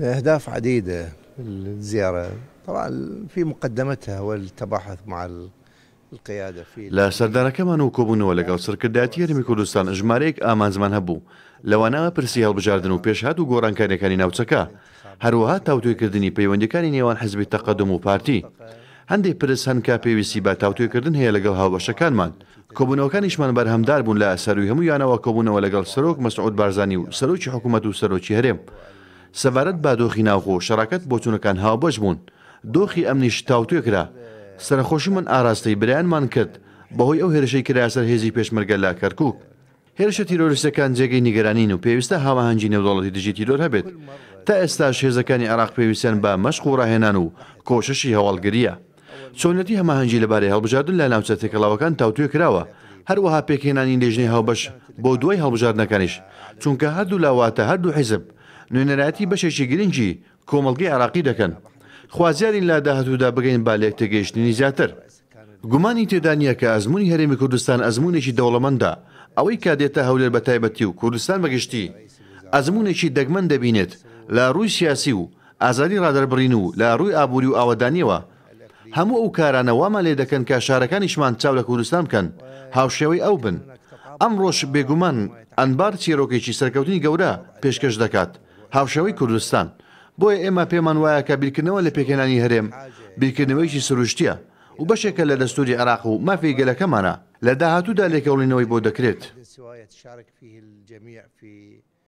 أهداف عديدة الزيارة طبعا في مقدمتها والتباحث مع القيادة في لا سردارة كمان وكوبونو لقاو سركرداتي هەرمی کوردستان ژمارەیەك ئامانزمان هەبوو لەوانەوە پرسی هەڵبژاردن و پێشهات و گۆڕانکاریەکانی ناوچەکە هەروەها تاوتوێکردنی پەیوەندەکانی نێوان حزبی تەقدم و پارتی هەندێک پرس هەنکا پێویستی بە تاوتوێکردن هەیە لەگەڵ هاوبەشەکانمان کۆبوونەوەکانیشمان بەرهەمدار بوون لە سەروی هەمویانەوە کۆبوونەوە لەگەڵ سەرۆک مەسعود بارزانانی و سەرۆکی حکوومەت و سەرۆکی هەرێم سەبارەت با دۆخی ناوخۆ شەراکەت بۆچوونەکان هاوبەش بوون دۆخی ئەمنیش تاوتێکرا سەرخۆشی من ئاراستەی برایانمان کرد بەهۆی ئەو هێرشەی کراسەر هێزی پێشمەرگە لا کەرکک هێرشە تیرۆریستەکان جێگەی نیگەرانین و پێویستە هاواهەنگی نێودوڵەتی دژی تیرۆر هەبێت تا ئێستا شێزەکانی عراق پێویستیان بە مەشق و ڕاهێنان و کۆشەشی هەواڵگریە چۆنەتی هەماهەنگی لەبارەی هەڵبژاردن لە ناوچە تێکەڵاوەکان تاوتوێ کراوە هەروەها پێکێنانی لێژنەی هاوبەش بۆ دوای هەڵبژاردنەکانیش چونکە هەردوو لاواتە هەردوو حیزب نوێنەرەتی بەشێکی گرنگی کۆمەڵگی عراقی دەکەن خوازیارین لا داهاتوودا بگەین بالێک تێگەیشتنی زیاتر گومانی تێدانە کە ئەزمموی هەرێمی کوردستان ئەزمونێکی دەوڵەمەدا ئەوەی کادێتە هەولێر بە تایبەتی و کوردستان بەگشتی ئەزمونێکی دەگمەن دەبینێت لە ڕووی سیاسی و ئازادی ڕادربڕین و لە ڕووی ئابووری و ئاوەدانیەوە هەموو ئەو کارانەوامان لێ دەکەن کە شارەکانیشمان چاو لە کوردستان بکەن هاوشێوەی ئەو بن ئەم ڕۆژ بێگومان ئەنبار چیرۆکێکی سەرکەوتنی گەورە پێشکەش دەکات هاوشەوەی کوردستان بۆیە ئێمە پێمان وایە کە بیرکردنەوە لە پێکێنانی هەرێم بیرکردنەوەیکی سروشتیە و بەشێکە لە دەستوری عراق و مافی گەلەکەمانە لە داهاتوودا لێکەوڵینەوەی بۆ دەکرێت.